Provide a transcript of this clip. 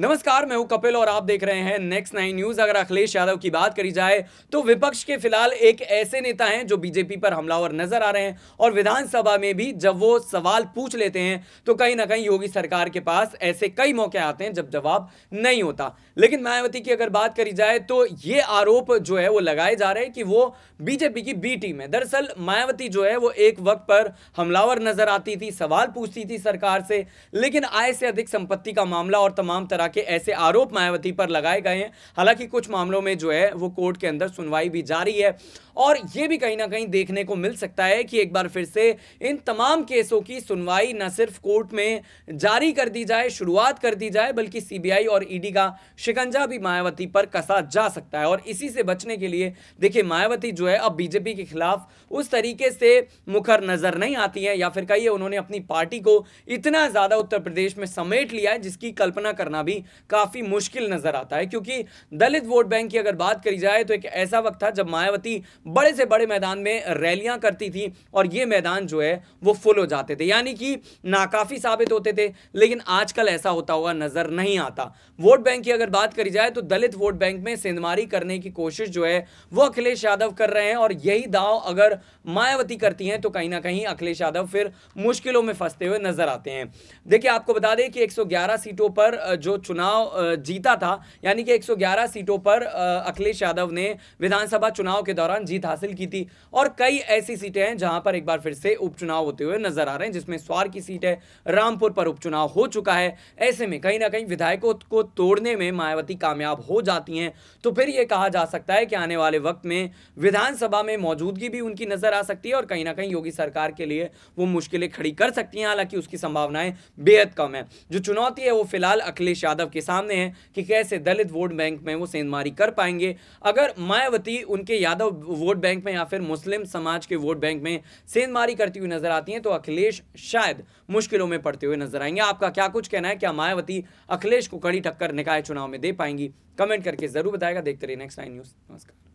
नमस्कार मैं हूं कपिल और आप देख रहे हैं नेक्स्ट नाइन न्यूज अगर अखिलेश यादव की बात करी जाए तो विपक्ष के फिलहाल एक ऐसे नेता हैं जो बीजेपी पर हमलावर नजर आ रहे हैं और विधानसभा में भी जब वो सवाल पूछ लेते हैं तो कहीं ना कहीं योगी सरकार के पास ऐसे कई मौके आते हैं जब जवाब नहीं होता लेकिन मायावती की अगर बात करी जाए तो ये आरोप जो है वो लगाए जा रहे हैं कि वो बीजेपी की बी टीम है दरअसल मायावती जो है वो एक वक्त पर हमलावर नजर आती थी सवाल पूछती थी सरकार से लेकिन आय से अधिक संपत्ति का मामला और तमाम तरह तरह के ऐसे आरोप मायावती पर लगाए गए हैं हालांकि कुछ मामलों में जो है वो कोर्ट के अंदर सुनवाई भी जारी है और ये भी कहीं ना कहीं देखने को मिल सकता है कि एक बार फिर से इन तमाम केसों की सुनवाई न सिर्फ कोर्ट में जारी कर दी जाए शुरुआत कर दी जाए बल्कि सीबीआई और ईडी का शिकंजा भी मायावती पर कसा जा सकता है और इसी से बचने के लिए देखिए मायावती जो है अब बीजेपी के खिलाफ उस तरीके से मुखर नजर नहीं आती है या फिर कहिए उन्होंने अपनी पार्टी को इतना ज्यादा उत्तर प्रदेश में समेट लिया है जिसकी कल्पना करना भी भी काफ़ी मुश्किल नज़र आता है क्योंकि दलित वोट बैंक की अगर बात करी जाए तो एक ऐसा वक्त था जब मायावती बड़े से बड़े मैदान में रैलियां करती थी और ये मैदान जो है वो फुल हो जाते थे यानी कि नाकाफ़ी साबित होते थे लेकिन आजकल ऐसा होता हुआ नज़र नहीं आता वोट बैंक की अगर बात करी जाए तो दलित वोट बैंक में सेंधमारी करने की कोशिश जो है वो अखिलेश यादव कर रहे हैं और यही दाव अगर मायावती करती हैं तो कहीं ना कहीं अखिलेश यादव फिर मुश्किलों में फंसते हुए नजर आते हैं देखिए आपको बता दें कि 111 सीटों पर जो चुनाव जीता था यानी कि 111 सीटों पर अखिलेश यादव ने विधानसभा चुनाव के दौरान जीत हासिल की थी और कई ऐसी सीटें हैं जहां पर एक बार फिर से उपचुनाव होते हुए नजर आ रहे हैं जिसमें स्वार की सीट है रामपुर पर उपचुनाव हो चुका है ऐसे में कहीं ना कहीं विधायकों को तोड़ने में मायावती कामयाब हो जाती हैं तो फिर यह कहा जा सकता है कि आने वाले वक्त में विधानसभा में मौजूदगी भी उनकी नजर आ सकती है और कहीं ना कहीं योगी सरकार के लिए वो मुश्किलें खड़ी कर सकती हैं हालांकि उसकी संभावनाएं बेहद कम है जो चुनौती है वो फिलहाल अखिलेश यादव के सामने है कि कैसे दलित वोट बैंक में वो सेंधमारी कर पाएंगे अगर मायावती उनके यादव वोट बैंक में या फिर मुस्लिम समाज के वोट बैंक में सेंधमारी करती हुई नजर आती हैं तो अखिलेश शायद मुश्किलों में पड़ते हुए नजर आएंगे आपका क्या कुछ कहना है क्या मायावती अखिलेश को कड़ी टक्कर निकाय चुनाव में दे पाएंगी कमेंट करके जरूर बताएगा देखते रहिए नेक्स्ट नाइन न्यूज़ नमस्कार